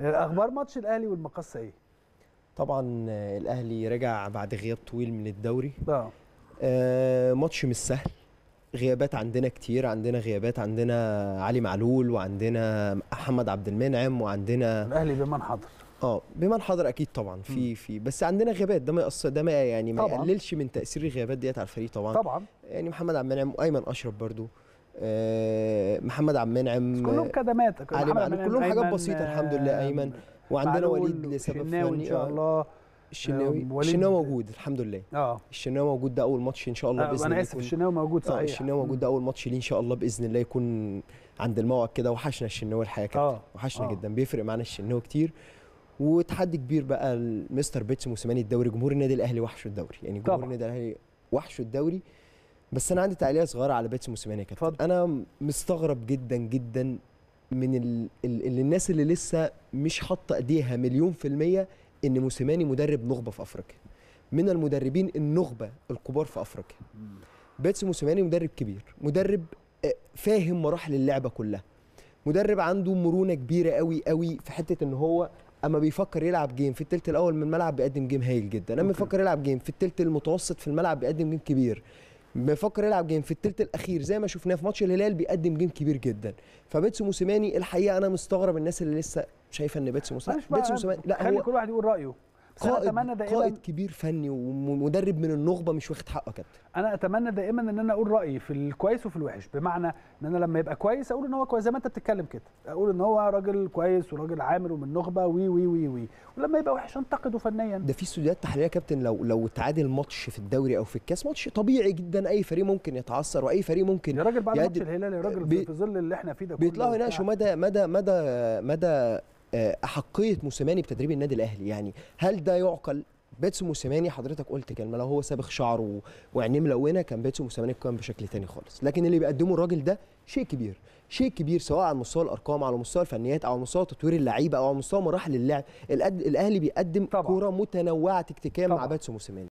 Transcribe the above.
اخبار ماتش الاهلي والمقصه ايه طبعا آه، الاهلي رجع بعد غياب طويل من الدوري آه. اه, ماتش مش سهل غيابات عندنا كتير عندنا غيابات عندنا علي معلول وعندنا محمد عبد المنعم وعندنا الاهلي بمن حضر اه بمن حضر اكيد طبعا في في بس عندنا غيابات ده ما يقصر ده ما يعني ما يقللش من تاثير الغيابات ديت على الفريق طبعا طبعا يعني محمد عبد المنعم وايمن اشرف برضو آه، محمد عبد المنعم كلهم كدمات علي كلهم حاجات بسيطه آه، الحمد لله ايمن وعندنا وليد لسبب فني ان شاء آه، الله الشناوي الشناوي موجود الحمد لله اه الشناوي موجود ده اول ماتش ان شاء الله آه باذن الله انا اسف الشناوي موجود صحيح اه الشناوي موجود ده اول ماتش ليه ان شاء الله باذن الله يكون عند الموعد كده وحشنا الشناوي الحقيقه كده آه. وحشنا آه. جدا بيفرق معانا الشناوي كتير وتحدي كبير بقى مستر بيتس موسيماني الدوري جمهور النادي الاهلي وحشه الدوري يعني جمهور النادي الاهلي وحشه الدوري بس انا عندي تعليق صغيره على بيتس موسيماني يا كابتن انا مستغرب جدا جدا من ال ال ال الناس اللي لسه مش حاطه ايديها مليون في الميه ان موسيماني مدرب نخبه في افريقيا من المدربين النخبه الكبار في افريقيا بيتس موسيماني مدرب كبير مدرب آه، فاهم مراحل اللعبه كلها مدرب عنده مرونه كبيره قوي قوي في حته ان هو اما بيفكر يلعب جيم في الثلث الاول من الملعب بيقدم جيم هايل جدا اما بيفكر يلعب جيم في الثلث المتوسط في الملعب بيقدم جيم كبير بيفكر يلعب جيم في الثلث الاخير زي ما شفناه في ماتش الهلال بيقدم جيم كبير جدا فبيتسو موسيماني الحقيقه انا مستغرب الناس اللي لسه شايفه ان بيتسو موسيماني بيتسو موسيماني لا هو كل واحد يقول رايه قائد أتمنى دائما قائد كبير فني ومدرب من النخبه مش واخد حقه كابتن انا اتمنى دائما ان انا اقول رايي في الكويس وفي الوحش بمعنى ان انا لما يبقى كويس اقول ان هو كويس زي ما انت بتتكلم كده اقول ان هو راجل كويس وراجل عامل ومن النخبه وي وي وي وي ولما يبقى وحش انتقده فنيا ده في استوديوهات تحليليه كابتن لو لو اتعادل ماتش في الدوري او في الكاس ماتش طبيعي جدا اي فريق ممكن يتعثر واي فريق ممكن يا راجل بعد ماتش الهلال يا راجل في ظل اللي احنا فيه ده بيطلعوا يناقشوا مدى مدى مدى مدى آه، احقيه موسيماني بتدريب النادي الاهلي يعني هل ده يعقل بيتسو موسيماني حضرتك قلت كلمه لو هو سابغ شعره وعينيه ملونه كان بيتسو موسيماني كان بشكل تاني خالص لكن اللي بيقدمه الراجل ده شيء كبير شيء كبير سواء على مستوى الارقام على مستوى الفنيات او على مستوى تطوير اللعيبه او على مستوى مراحل اللعب الاهلي بيقدم كوره متنوعه تكتيكيا مع بيتسو موسيماني